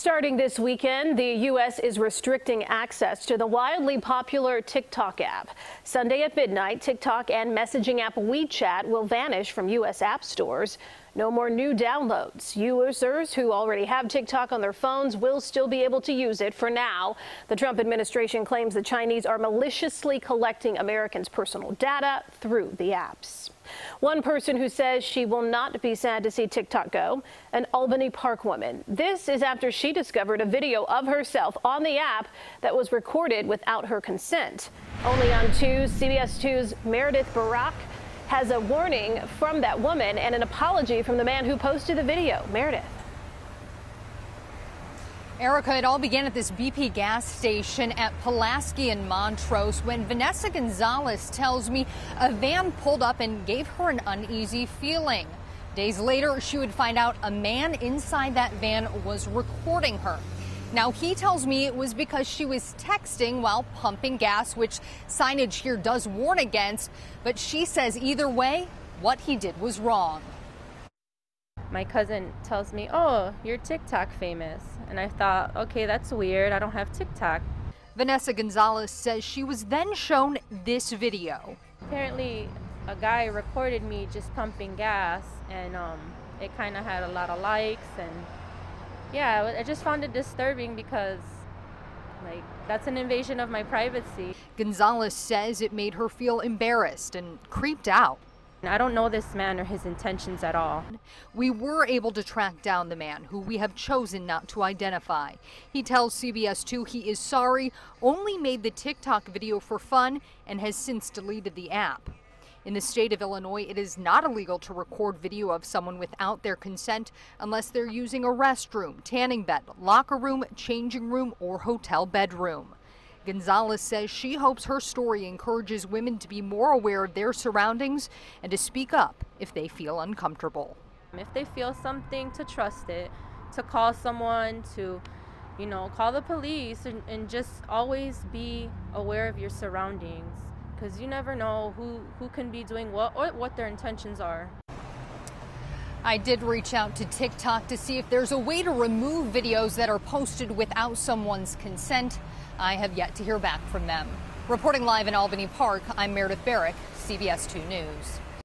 Starting this weekend, the U.S. is restricting access to the wildly popular TikTok app. Sunday at midnight, TikTok and messaging app WeChat will vanish from U.S. app stores. No more new downloads. Users who already have TikTok on their phones will still be able to use it for now. The Trump administration claims the Chinese are maliciously collecting Americans' personal data through the apps. One person who says she will not be sad to see TikTok go, an Albany Park woman. This is after she discovered a video of herself on the app that was recorded without her consent. Only on 2, CBS 2's Meredith Barak has a warning from that woman and an apology from the man who posted the video. Meredith. Erica, it all began at this BP gas station at Pulaski and Montrose when Vanessa Gonzalez tells me a van pulled up and gave her an uneasy feeling. Days later, she would find out a man inside that van was recording her. Now, he tells me it was because she was texting while pumping gas, which signage here does warn against. But she says either way, what he did was wrong my cousin tells me, Oh, you're TikTok famous. And I thought, okay, that's weird. I don't have TikTok. Vanessa Gonzalez says she was then shown this video. Apparently, a guy recorded me just pumping gas, and um, it kind of had a lot of likes. And yeah, I just found it disturbing because like, that's an invasion of my privacy. Gonzalez says it made her feel embarrassed and creeped out. I don't know this man or his intentions at all. We were able to track down the man who we have chosen not to identify. He tells CBS2 he is sorry, only made the TikTok video for fun, and has since deleted the app. In the state of Illinois, it is not illegal to record video of someone without their consent unless they're using a restroom, tanning bed, locker room, changing room, or hotel bedroom. Gonzalez says she hopes her story encourages women to be more aware of their surroundings and to speak up if they feel uncomfortable. If they feel something, to trust it, to call someone, to, you know, call the police, and, and just always be aware of your surroundings because you never know who, who can be doing what or what their intentions are. I did reach out to TikTok to see if there's a way to remove videos that are posted without someone's consent. I have yet to hear back from them. Reporting live in Albany Park, I'm Meredith Barrick, CBS 2 News.